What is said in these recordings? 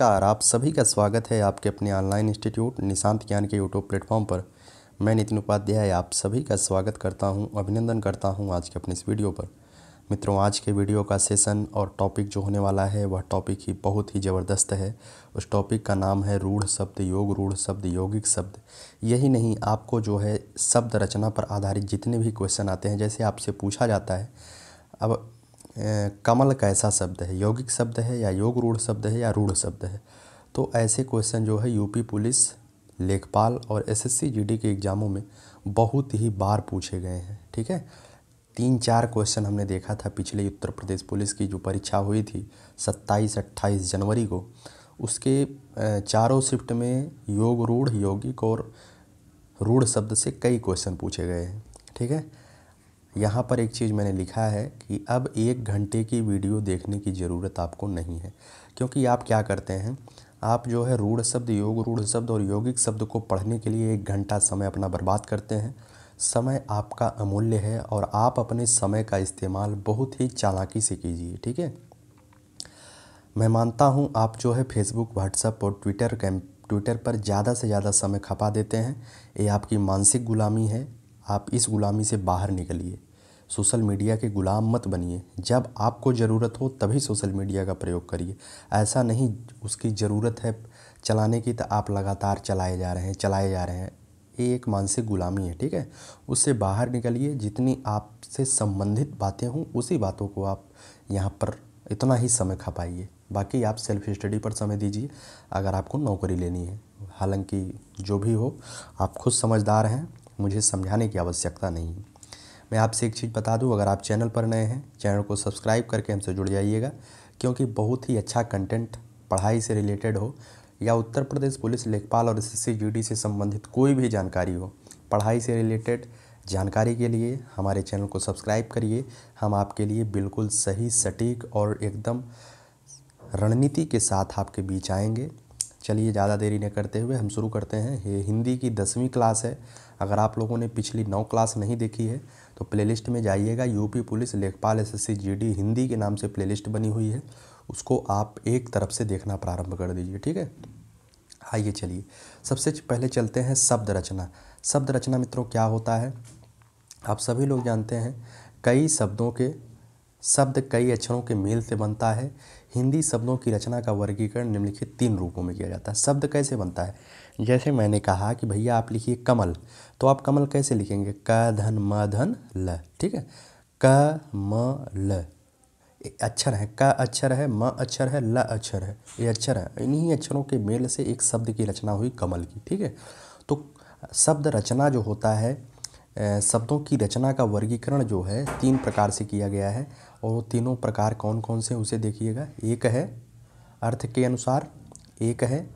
नमस्कार आप सभी का स्वागत है आपके अपने ऑनलाइन इंस्टीट्यूट निशांत ज्ञान के यूट्यूब प्लेटफॉर्म पर मैं नितिन उपाध्याय आप सभी का स्वागत करता हूं अभिनंदन करता हूं आज के अपने इस वीडियो पर मित्रों आज के वीडियो का सेशन और टॉपिक जो होने वाला है वह टॉपिक ही बहुत ही ज़बरदस्त है उस टॉपिक का नाम है रूढ़ शब्द योग रूढ़ शब्द यौगिक शब्द यही नहीं आपको जो है शब्द रचना पर आधारित जितने भी क्वेश्चन आते हैं जैसे आपसे पूछा जाता है अब कमल कैसा शब्द है यौगिक शब्द है या योग रूढ़ शब्द है या रूढ़ शब्द है तो ऐसे क्वेश्चन जो है यूपी पुलिस लेखपाल और एसएससी जीडी के एग्ज़ामों में बहुत ही बार पूछे गए हैं ठीक है तीन चार क्वेश्चन हमने देखा था पिछले उत्तर प्रदेश पुलिस की जो परीक्षा हुई थी सत्ताईस अट्ठाईस जनवरी को उसके चारों शिफ्ट में योग रूढ़ यौगिक और रूढ़ शब्द से कई क्वेश्चन पूछे गए हैं ठीक है यहाँ पर एक चीज़ मैंने लिखा है कि अब एक घंटे की वीडियो देखने की ज़रूरत आपको नहीं है क्योंकि आप क्या करते हैं आप जो है रूढ़ शब्द योग रूढ़ शब्द और यौगिक शब्द को पढ़ने के लिए एक घंटा समय अपना बर्बाद करते हैं समय आपका अमूल्य है और आप अपने समय का इस्तेमाल बहुत ही चालाकी से कीजिए ठीक है मैं मानता हूँ आप जो है फेसबुक व्हाट्सअप और ट्विटर कैम ट्विटर पर ज़्यादा से ज़्यादा समय खपा देते हैं ये आपकी मानसिक गुलामी है आप इस ग़ुलामी से बाहर निकलिए सोशल मीडिया के ग़ुलाम मत बनिए जब आपको ज़रूरत हो तभी सोशल मीडिया का प्रयोग करिए ऐसा नहीं उसकी ज़रूरत है चलाने की तो आप लगातार चलाए जा रहे हैं चलाए जा रहे हैं ये एक मानसिक गुलामी है ठीक है उससे बाहर निकलिए जितनी आपसे संबंधित बातें हों उसी बातों को आप यहाँ पर इतना ही समय खा पाइए बाकी आप सेल्फ स्टडी पर समय दीजिए अगर आपको नौकरी लेनी है हालांकि जो भी हो आप खुद समझदार हैं मुझे समझाने की आवश्यकता नहीं है मैं आपसे एक चीज़ बता दूं अगर आप चैनल पर नए हैं चैनल को सब्सक्राइब करके हमसे जुड़ जाइएगा क्योंकि बहुत ही अच्छा कंटेंट पढ़ाई से रिलेटेड हो या उत्तर प्रदेश पुलिस लेखपाल और एस एस से संबंधित कोई भी जानकारी हो पढ़ाई से रिलेटेड जानकारी के लिए हमारे चैनल को सब्सक्राइब करिए हम आपके लिए बिल्कुल सही सटीक और एकदम रणनीति के साथ आपके बीच आएंगे चलिए ज़्यादा देरी न करते हुए हम शुरू करते हैं ये हिंदी की दसवीं क्लास है अगर आप लोगों ने पिछली नौ क्लास नहीं देखी है तो प्लेलिस्ट में जाइएगा यूपी पुलिस लेखपाल एसएससी जीडी हिंदी के नाम से प्लेलिस्ट बनी हुई है उसको आप एक तरफ से देखना प्रारंभ कर दीजिए ठीक है आइए चलिए सबसे पहले चलते हैं शब्द रचना शब्द रचना मित्रों क्या होता है आप सभी लोग जानते हैं कई शब्दों के शब्द कई अक्षरों के मेल से बनता है हिंदी शब्दों की रचना का वर्गीकरण निम्नलिखित तीन रूपों में किया जाता है शब्द कैसे बनता है जैसे मैंने कहा कि भैया आप लिखिए कमल तो आप कमल कैसे लिखेंगे क धन म धन ल ठीक है क म ल अक्षर है क अक्षर है म अक्षर है ल अक्षर है ये अक्षर है इन्हीं अक्षरों के मेल से एक शब्द की रचना हुई कमल की ठीक है तो शब्द रचना जो होता है शब्दों की रचना का वर्गीकरण जो है तीन प्रकार से किया गया है और वो तीनों प्रकार कौन कौन से उसे देखिएगा एक है अर्थ के अनुसार एक है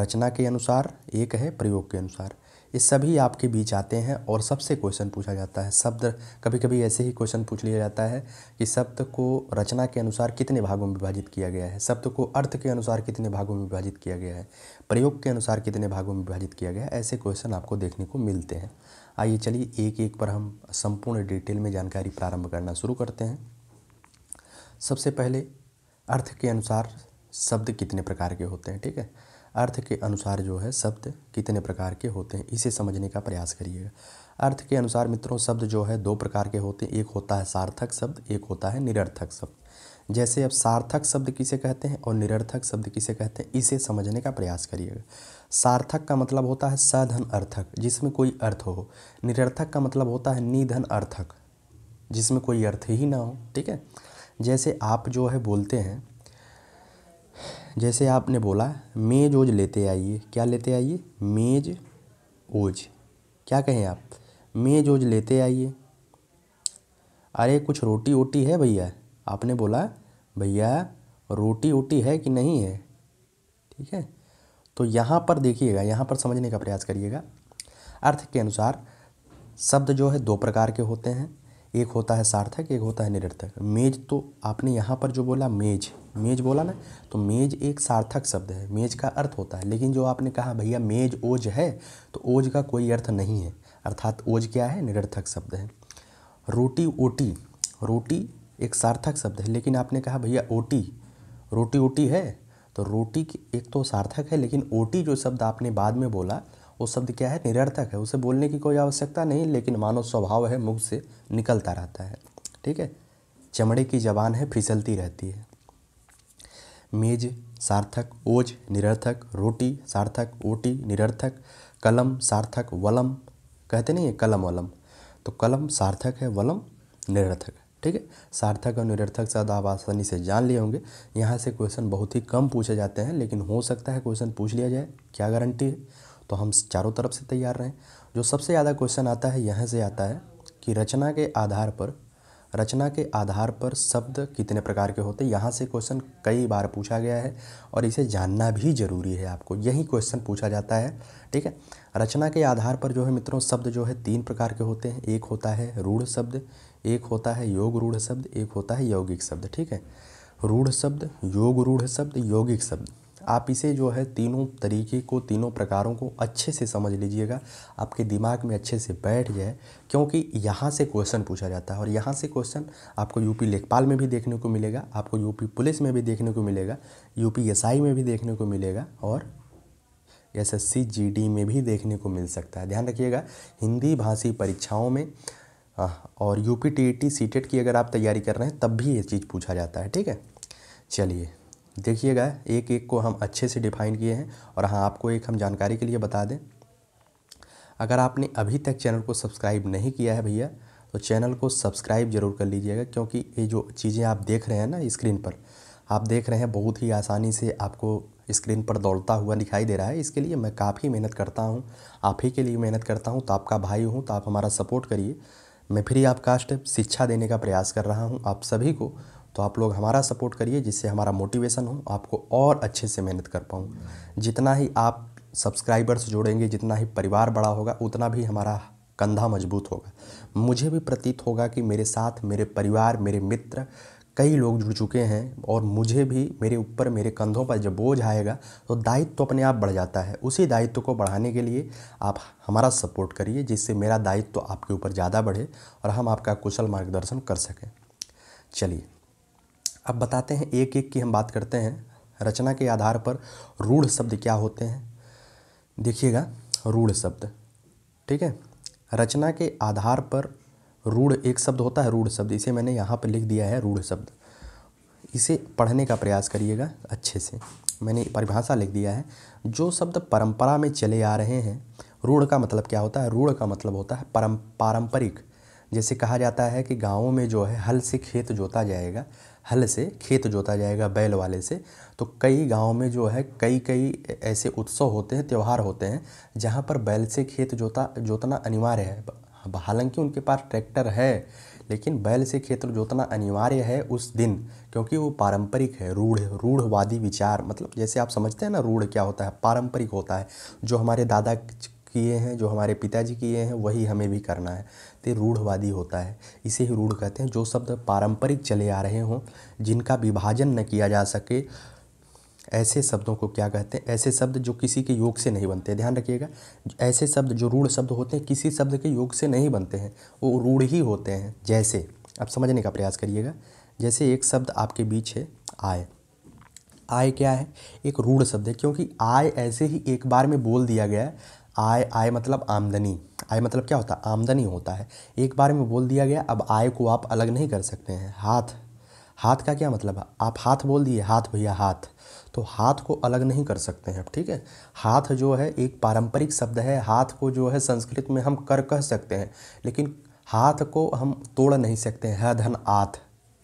रचना के अनुसार एक है प्रयोग के अनुसार ये सभी आपके बीच आते हैं और सबसे क्वेश्चन पूछा जाता है शब्द कभी कभी ऐसे ही क्वेश्चन पूछ लिया जाता है कि शब्द को रचना के अनुसार कितने भागों में विभाजित किया गया है शब्द को अर्थ के अनुसार कितने भागों में विभाजित किया गया है प्रयोग के अनुसार कितने भागों में विभाजित किया गया है ऐसे क्वेश्चन आपको देखने को मिलते हैं आइए चलिए एक एक पर हम संपूर्ण डिटेल में जानकारी प्रारंभ करना शुरू करते हैं सबसे पहले अर्थ के अनुसार शब्द कितने प्रकार के होते हैं ठीक है अर्थ के अनुसार जो है शब्द कितने प्रकार के होते हैं इसे समझने का प्रयास करिएगा अर्थ के अनुसार मित्रों शब्द जो है दो प्रकार के होते हैं एक होता है सार्थक शब्द एक होता है निरर्थक शब्द जैसे अब सार्थक शब्द किसे कहते हैं और निरर्थक शब्द किसे कहते हैं इसे समझने का प्रयास करिएगा सार्थक का मतलब होता है सधन अर्थक जिसमें कोई अर्थ हो निरर्थक का मतलब होता है निधन अर्थक जिसमें कोई अर्थ ही ना हो ठीक है जैसे आप जो है बोलते हैं जैसे आपने बोला मेज ओज लेते आइए क्या लेते आइए मेज ओज क्या कहें आप मेज ओज लेते आइए अरे कुछ रोटी ओटी है भैया आपने बोला भैया रोटी ओटी है कि नहीं है ठीक है तो यहाँ पर देखिएगा यहाँ पर समझने का प्रयास करिएगा अर्थ के अनुसार शब्द जो है दो प्रकार के होते हैं एक होता है सार्थक एक होता है निरर्थक मेज तो आपने यहाँ पर जो बोला मेज मेज बोला ना तो मेज एक सार्थक शब्द है मेज का अर्थ होता है लेकिन जो आपने कहा भैया मेज ओज है तो ओज का कोई अर्थ नहीं है अर्थात ओज क्या है निरर्थक शब्द है रोटी ओटी रोटी एक सार्थक शब्द है लेकिन आपने कहा भैया ओटी रोटी ओटी है तो रोटी एक तो सार्थक है लेकिन ओटी जो शब्द आपने बाद में बोला वो शब्द क्या है निरर्थक है उसे बोलने की कोई आवश्यकता नहीं लेकिन मानव स्वभाव है मुख से निकलता रहता है ठीक है चमड़े की जबान है फिसलती रहती है मेज सार्थक ओज निरर्थक रोटी सार्थक ओटी निरर्थक कलम सार्थक वलम कहते नहीं है कलम वलम तो कलम सार्थक है वलम निरर्थक ठीक है सार्थक और निरर्थक शब्द आप आसानी से जान लिए होंगे यहाँ से क्वेश्चन बहुत ही कम पूछे जाते हैं लेकिन हो सकता है क्वेश्चन पूछ लिया जाए क्या गारंटी है तो हम चारों तरफ से तैयार रहें जो सबसे ज़्यादा क्वेश्चन आता है यहाँ से आता है कि रचना के आधार पर रचना के आधार पर शब्द कितने प्रकार के होते हैं यहाँ से क्वेश्चन कई बार पूछा गया है और इसे जानना भी जरूरी है आपको यही क्वेश्चन पूछा जाता है ठीक है रचना के आधार पर जो है मित्रों शब्द जो है तीन प्रकार के होते हैं एक होता है रूढ़ शब्द एक होता है योग रूढ़ शब्द एक होता है यौगिक शब्द ठीक है रूढ़ शब्द योग रूढ़ शब्द यौगिक शब्द आप इसे जो है तीनों तरीके को तीनों प्रकारों को अच्छे से समझ लीजिएगा आपके दिमाग में अच्छे से बैठ जाए क्योंकि यहाँ से क्वेश्चन पूछा जाता है और यहाँ से क्वेश्चन आपको यूपी लेखपाल में भी देखने को मिलेगा आपको यूपी पुलिस में भी देखने को मिलेगा यूपी एसआई में भी देखने को मिलेगा और एस एस में भी देखने को मिल सकता है ध्यान रखिएगा हिंदी भाषी परीक्षाओं में हाँ, और U P T E T C TET की अगर आप तैयारी कर रहे हैं तब भी ये चीज़ पूछा जाता है ठीक है चलिए देखिएगा एक एक को हम अच्छे से डिफाइन किए हैं और हाँ आपको एक हम जानकारी के लिए बता दें अगर आपने अभी तक चैनल को सब्सक्राइब नहीं किया है भैया तो चैनल को सब्सक्राइब जरूर कर लीजिएगा क्योंकि ये जो चीज़ें आप देख रहे हैं ना स्क्रीन पर आप देख रहे हैं बहुत ही आसानी से आपको स्क्रीन पर दौड़ता हुआ दिखाई दे रहा है इसके लिए मैं काफ़ी मेहनत करता हूँ आप ही के लिए मेहनत करता हूँ तो आपका भाई हूँ तो आप हमारा सपोर्ट करिए मैं फ्री आप कास्ट शिक्षा देने का प्रयास कर रहा हूँ आप सभी को तो आप लोग हमारा सपोर्ट करिए जिससे हमारा मोटिवेशन हो आपको और अच्छे से मेहनत कर पाऊँ जितना ही आप सब्सक्राइबर्स जोड़ेंगे जितना ही परिवार बड़ा होगा उतना भी हमारा कंधा मजबूत होगा मुझे भी प्रतीत होगा कि मेरे साथ मेरे परिवार मेरे मित्र कई लोग जुड़ चुके हैं और मुझे भी मेरे ऊपर मेरे कंधों पर जब बोझ आएगा तो दायित्व तो अपने आप बढ़ जाता है उसी दायित्व को बढ़ाने के लिए आप हमारा सपोर्ट करिए जिससे मेरा दायित्व तो आपके ऊपर ज़्यादा बढ़े और हम आपका कुशल मार्गदर्शन कर सकें चलिए अब बताते हैं एक एक की हम बात करते हैं रचना के आधार पर रूढ़ शब्द क्या होते हैं देखिएगा रूढ़ शब्द ठीक है रचना के आधार पर रूढ़ एक शब्द होता है रूढ़ शब्द इसे मैंने यहाँ पर लिख दिया है रूढ़ शब्द इसे पढ़ने का प्रयास करिएगा अच्छे से मैंने परिभाषा लिख दिया है जो शब्द परंपरा में चले आ रहे हैं रूढ़ का मतलब क्या होता है रूढ़ का मतलब होता है परम पारंपरिक जैसे कहा जाता है कि गाँवों में जो है हल से खेत जोता जाएगा हल से खेत जोता जाएगा बैल वाले से तो कई गाँव में जो है कई कई ऐसे उत्सव होते हैं त्यौहार होते हैं जहाँ पर बैल से खेत जोता जोतना अनिवार्य है हालांकि उनके पास ट्रैक्टर है लेकिन बैल से खेत जोतना अनिवार्य है उस दिन क्योंकि वो पारंपरिक है रूढ़ रूढ़वादी विचार मतलब जैसे आप समझते हैं ना रूढ़ क्या होता है पारंपरिक होता है जो हमारे दादा किए हैं जो हमारे पिताजी किए हैं वही हमें भी करना है तो रूढ़वादी होता है इसे ही रूढ़ कहते हैं जो शब्द पारंपरिक चले आ रहे हों जिनका विभाजन न किया जा सके ऐसे शब्दों को क्या कहते हैं ऐसे शब्द जो किसी के योग से नहीं बनते ध्यान रखिएगा ऐसे शब्द जो रूढ़ शब्द होते हैं किसी शब्द के योग से नहीं बनते हैं वो रूढ़ ही होते हैं जैसे आप समझने का प्रयास करिएगा जैसे एक शब्द आपके बीच है आय आय क्या है एक रूढ़ शब्द है क्योंकि आय ऐसे ही एक बार में बोल दिया गया है आय आय मतलब आमदनी आय मतलब क्या होता है आमदनी होता है एक बार में बोल दिया गया अब आय को आप अलग नहीं कर सकते हैं हाथ हाथ का क्या मतलब है आप हाथ बोल दिए हाथ भैया हाथ तो हाथ को अलग नहीं कर सकते हैं ठीक है हाथ जो है एक पारंपरिक शब्द है हाथ को जो है संस्कृत में हम कर कह सकते हैं लेकिन हाथ को हम तोड़ नहीं सकते हैं धन आथ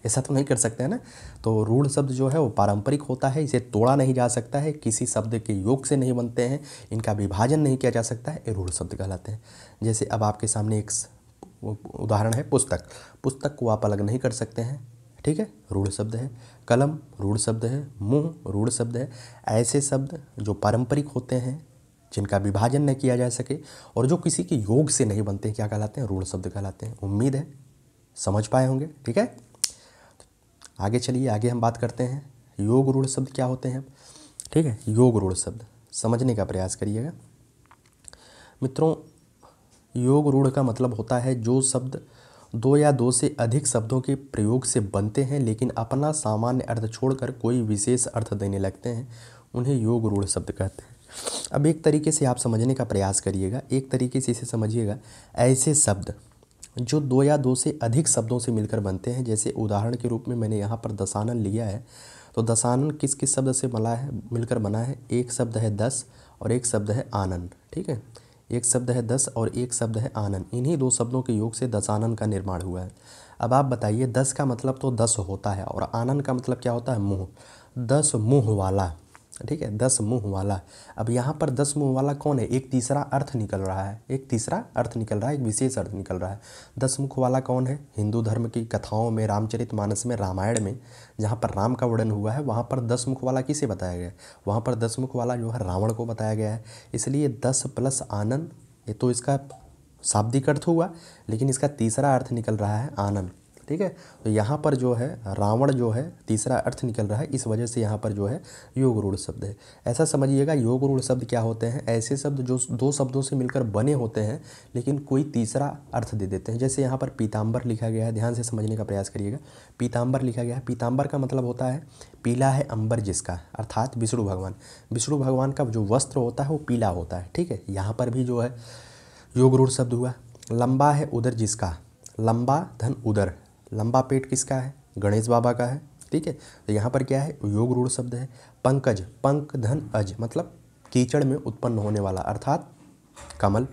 ऐसा तो नहीं कर सकते हैं ना तो रूढ़ शब्द जो है वो पारंपरिक होता है इसे तोड़ा नहीं जा सकता है किसी शब्द के योग से नहीं बनते हैं इनका विभाजन नहीं किया जा सकता है ये रूढ़ शब्द कहलाते हैं जैसे अब आपके सामने एक उदाहरण है पुस्तक पुस्तक को आप अलग नहीं कर सकते हैं ठीक है रूढ़ शब्द है कलम रूढ़ शब्द है मुंह रूढ़ शब्द है ऐसे शब्द जो पारंपरिक होते हैं जिनका विभाजन न किया जा सके और जो किसी के योग से नहीं बनते क्या कहलाते हैं रूढ़ शब्द कहलाते हैं उम्मीद है समझ पाए होंगे ठीक है आगे चलिए आगे हम बात करते हैं योग रूढ़ शब्द क्या होते हैं ठीक है योग रूढ़ शब्द समझने का प्रयास करिएगा मित्रों योग रूढ़ का मतलब होता है जो शब्द दो या दो से अधिक शब्दों के प्रयोग से बनते हैं लेकिन अपना सामान्य अर्थ छोड़कर कोई विशेष अर्थ देने लगते हैं उन्हें योग रूढ़ शब्द कहते हैं अब एक तरीके से आप समझने का प्रयास करिएगा एक तरीके से इसे समझिएगा ऐसे शब्द जो दो या दो से अधिक शब्दों से मिलकर बनते हैं जैसे उदाहरण के रूप में मैंने यहाँ पर दसानन लिया है तो दसानन किस किस शब्द से बना है मिलकर बना है एक शब्द है दस और एक शब्द है आनंद ठीक है एक शब्द है दस और एक शब्द है आनंद इन्हीं दो शब्दों के योग से दस आनंद का निर्माण हुआ है अब आप बताइए दस का मतलब तो दस होता है और आनंद का मतलब क्या होता है मुँह दस मुँह वाला ठीक है दस मुंह वाला अब यहाँ पर दस मुंह वाला कौन है एक तीसरा अर्थ निकल रहा है एक तीसरा अर्थ निकल रहा है एक विशेष अर्थ निकल रहा है दस मुख वाला कौन है हिंदू धर्म की कथाओं में रामचरित मानस में रामायण में जहाँ पर राम का वर्णन हुआ है वहाँ पर दस मुख वाला किसे बताया गया है वहाँ पर दस मुख वाला जो है रावण को बताया गया है इसलिए दस प्लस आनंद ये तो इसका शाब्दिक अर्थ हुआ लेकिन इसका तीसरा अर्थ निकल रहा है आनंद ठीक है तो यहाँ पर जो है रावण जो है तीसरा अर्थ निकल रहा है इस वजह से यहाँ पर जो है योग रूढ़ शब्द है ऐसा समझिएगा योग रूढ़ शब्द क्या होते हैं ऐसे शब्द जो दो शब्दों से मिलकर बने होते हैं लेकिन कोई तीसरा अर्थ दे देते हैं जैसे यहाँ पर पीताम्बर लिखा गया है ध्यान से समझने का प्रयास करिएगा पीताम्बर लिखा गया है पीताम्बर का मतलब होता है पीला है अंबर जिसका अर्थात विष्णु भगवान विष्णु भगवान का जो वस्त्र होता है वो पीला होता है ठीक है यहाँ पर भी जो है योग रूढ़ शब्द हुआ लंबा है उधर जिसका लंबा धन उधर लंबा पेट किसका है गणेश बाबा का है ठीक है तो यहाँ पर क्या है योग रूढ़ शब्द है पंकज पंक धन अज मतलब कीचड़ में उत्पन्न होने वाला अर्थात कमल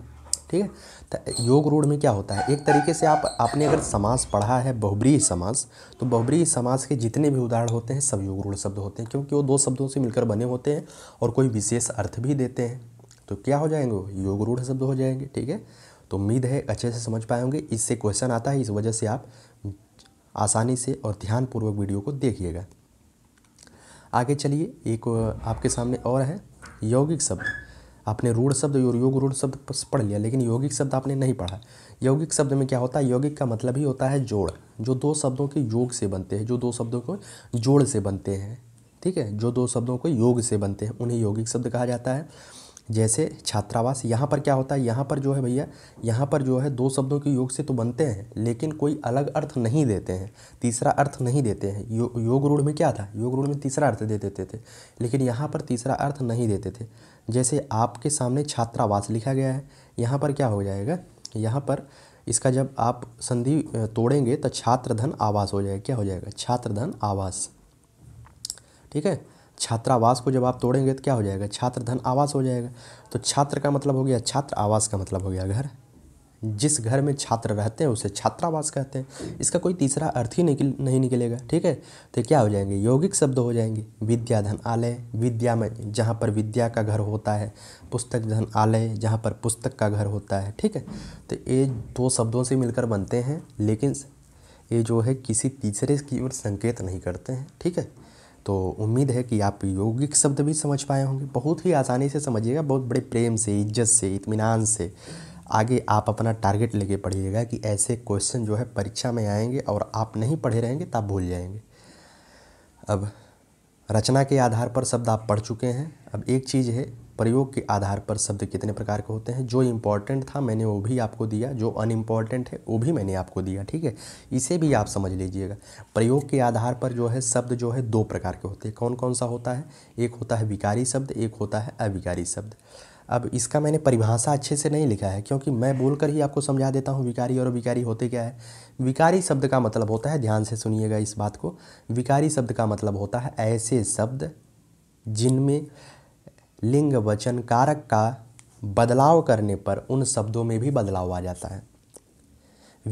ठीक है तो योग रूढ़ में क्या होता है एक तरीके से आप आपने अगर समाज पढ़ा है बहुब्रीय समाज तो बहुब्रीय समाज के जितने भी उदाहरण होते हैं सब योग रूढ़ शब्द होते हैं क्योंकि वो दो शब्दों से मिलकर बने होते हैं और कोई विशेष अर्थ भी देते हैं तो क्या हो जाएंगे योग रूढ़ शब्द हो जाएंगे ठीक है तो उम्मीद है अच्छे से समझ पाएंगे इससे क्वेश्चन आता है इस वजह से आप आसानी से और ध्यानपूर्वक वीडियो को देखिएगा आगे चलिए एक आपके सामने और है यौगिक शब्द आपने रूढ़ शब्द और योग रूढ़ शब्द पढ़ लिया लेकिन यौगिक शब्द आपने नहीं पढ़ा यौगिक शब्द में क्या होता है यौगिक का मतलब ही होता है जोड़ जो दो शब्दों के योग से बनते हैं जो दो शब्दों को जोड़ से बनते हैं ठीक है जो दो शब्दों को योग से बनते हैं उन्हें यौगिक शब्द कहा जाता है जैसे छात्रावास यहाँ पर क्या होता है यहाँ पर जो है भैया यहाँ पर जो है दो शब्दों के योग से तो बनते हैं लेकिन कोई अलग अर्थ नहीं देते हैं तीसरा अर्थ नहीं देते हैं यो, योग रूढ़ में क्या था योग रूढ़ में तीसरा अर्थ दे देते थे लेकिन यहाँ पर तीसरा अर्थ नहीं देते थे जैसे आपके सामने छात्रावास लिखा गया है यहाँ पर क्या हो जाएगा यहाँ पर इसका जब आप संधि तोड़ेंगे तो छात्रधन आवास हो जाएगा क्या हो जाएगा छात्रधन आवास ठीक है छात्रावास को जब आप तोड़ेंगे तो क्या हो जाएगा छात्र धन आवास हो जाएगा तो छात्र का मतलब हो गया छात्र आवास का मतलब हो गया घर जिस घर में छात्र रहते हैं उसे छात्रावास कहते हैं इसका कोई तीसरा अर्थ ही निकल नहीं निकलेगा ठीक है तो क्या हो जाएंगे यौगिक शब्द हो जाएंगे विद्याधन आलय विद्या में जहाँ पर विद्या का घर होता है पुस्तक धन आलय जहाँ पर पुस्तक का घर होता है ठीक है तो ये दो शब्दों से मिलकर बनते हैं लेकिन ये जो है किसी तीसरे की ओर संकेत नहीं करते हैं ठीक है तो उम्मीद है कि आप यौगिक शब्द भी समझ पाए होंगे बहुत ही आसानी से समझिएगा बहुत बड़े प्रेम से इज्जत से इतमान से आगे आप अपना टारगेट लेके पढ़िएगा कि ऐसे क्वेश्चन जो है परीक्षा में आएंगे और आप नहीं पढ़े रहेंगे तब भूल जाएंगे अब रचना के आधार पर शब्द आप पढ़ चुके हैं अब एक चीज़ है प्रयोग के आधार पर शब्द कितने प्रकार के होते हैं जो इम्पॉर्टेंट था मैंने वो भी आपको दिया जो अनइम्पॉर्टेंट है वो भी मैंने आपको दिया ठीक है इसे भी आप समझ लीजिएगा प्रयोग के आधार पर जो है शब्द जो है दो प्रकार के होते हैं कौन कौन सा होता है एक होता है विकारी शब्द एक होता है अविकारी शब्द अब इसका मैंने परिभाषा अच्छे से नहीं लिखा है क्योंकि मैं बोलकर ही आपको समझा देता हूँ विकारी और विकारी होते क्या है विकारी शब्द का मतलब होता है ध्यान से सुनिएगा इस बात को विकारी शब्द का मतलब होता है ऐसे शब्द जिनमें लिंग वचन कारक का बदलाव करने पर उन शब्दों में भी बदलाव आ जाता है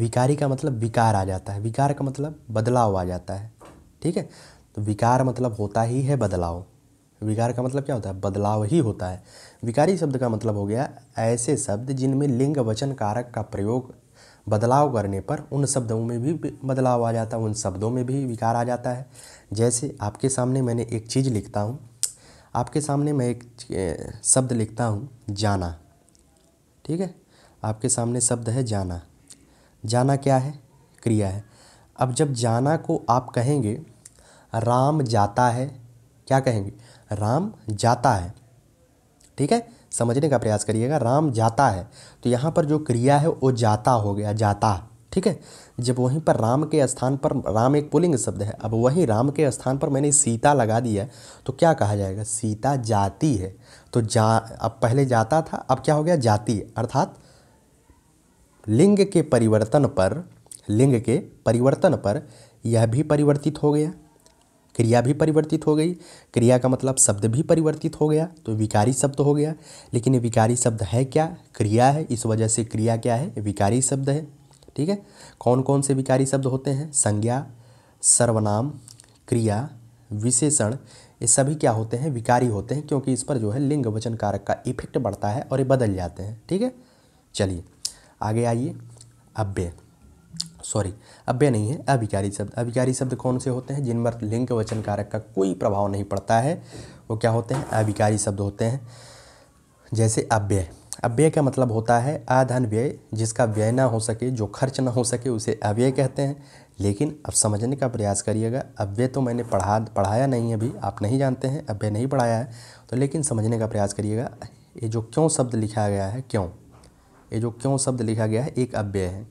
विकारी का मतलब विकार आ जाता है विकार का मतलब बदलाव आ जाता है ठीक है तो विकार मतलब होता ही है बदलाव विकार का मतलब क्या होता है बदलाव ही होता है विकारी शब्द का मतलब हो गया ऐसे शब्द जिनमें लिंग वचन कारक का प्रयोग बदलाव करने पर उन शब्दों में भी बदलाव आ जाता है उन शब्दों में भी विकार आ जाता है जैसे आपके सामने मैंने एक चीज़ लिखता हूँ आपके सामने मैं एक शब्द लिखता हूँ जाना ठीक है आपके सामने शब्द है जाना जाना क्या है क्रिया है अब जब जाना को आप कहेंगे राम जाता है क्या कहेंगे राम जाता है ठीक है समझने का प्रयास करिएगा राम जाता है तो यहाँ पर जो क्रिया है वो जाता हो गया जाता ठीक है जब वहीं पर राम के स्थान पर राम एक पुलिंग शब्द है अब वहीं राम के स्थान पर मैंने सीता लगा दिया तो क्या कहा जाएगा सीता जाती है तो जा अब पहले जाता था अब क्या हो गया जाती अर्थात लिंग के परिवर्तन पर लिंग के परिवर्तन पर यह भी परिवर्तित हो गया क्रिया भी परिवर्तित हो गई क्रिया का मतलब शब्द भी परिवर्तित हो गया तो विकारी शब्द हो गया लेकिन विकारी शब्द है क्या क्रिया है इस वजह से क्रिया क्या है विकारी शब्द है ठीक है कौन कौन से विकारी शब्द होते हैं संज्ञा सर्वनाम क्रिया विशेषण ये सभी क्या होते हैं विकारी होते हैं क्योंकि इस पर जो है लिंग वचन कारक का इफेक्ट बढ़ता है और ये बदल जाते हैं ठीक है चलिए आगे आइए अव्यय सॉरी अव्यय नहीं है अभिकारी शब्द अभिकारी शब्द कौन से होते हैं जिन पर लिंग वचन कारक का कोई प्रभाव नहीं पड़ता है वो क्या होते हैं अविकारी शब्द होते हैं जैसे अव्यय अब व्यय का मतलब होता है आधान व्यय जिसका व्यय ना हो सके जो खर्च ना हो सके उसे अव्यय कहते हैं लेकिन अब समझने का प्रयास करिएगा अव्यय तो मैंने पढ़ा पढ़ाया नहीं अभी आप नहीं जानते हैं अव्यय नहीं पढ़ाया है तो लेकिन समझने का प्रयास करिएगा ये जो क्यों शब्द लिखा गया है क्यों ये जो क्यों शब्द लिखा गया है एक अव्यय है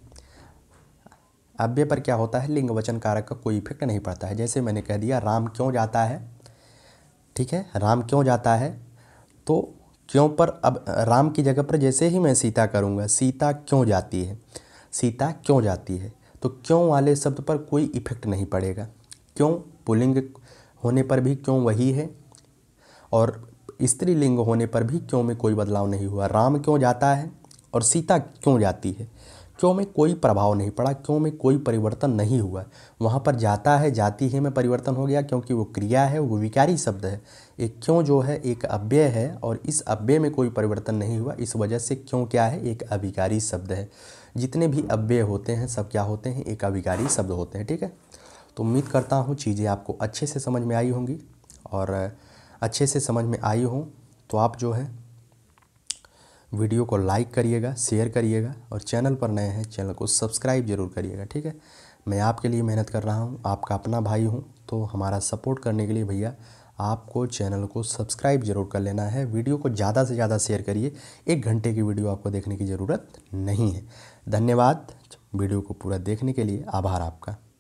अव्यय पर क्या होता है लिंग वचन कारक का कोई इफेक्ट नहीं पड़ता है जैसे मैंने कह दिया राम क्यों जाता है ठीक है राम क्यों जाता है तो क्यों पर अब राम की जगह पर जैसे ही मैं सीता करूँगा सीता क्यों जाती है सीता क्यों जाती है तो क्यों वाले शब्द पर कोई इफेक्ट नहीं पड़ेगा क्यों पुलिंग होने पर भी क्यों वही है और स्त्रीलिंग होने पर भी क्यों में कोई बदलाव नहीं हुआ राम क्यों जाता है और सीता क्यों जाती है क्यों में कोई प्रभाव नहीं पड़ा क्यों में कोई परिवर्तन नहीं हुआ वहाँ पर जाता है जाती है में परिवर्तन हो गया क्योंकि वो क्रिया है वो विकारी शब्द है एक क्यों जो है एक अव्यय है और इस अव्यय में कोई परिवर्तन नहीं हुआ इस वजह से क्यों क्या है एक अविकारी शब्द है जितने भी अव्यय होते हैं सब क्या होते हैं एक अविकारी शब्द होते हैं ठीक है तो उम्मीद करता हूँ चीज़ें आपको अच्छे से समझ में आई होंगी और अच्छे से समझ में आई हों तो आप जो है वीडियो को लाइक करिएगा शेयर करिएगा और चैनल पर नए हैं चैनल को सब्सक्राइब जरूर करिएगा ठीक है मैं आपके लिए मेहनत कर रहा हूँ आपका अपना भाई हूँ तो हमारा सपोर्ट करने के लिए भैया आपको चैनल को सब्सक्राइब जरूर कर लेना है वीडियो को ज़्यादा से ज़्यादा शेयर करिए एक घंटे की वीडियो आपको देखने की ज़रूरत नहीं है धन्यवाद वीडियो को पूरा देखने के लिए आभार आपका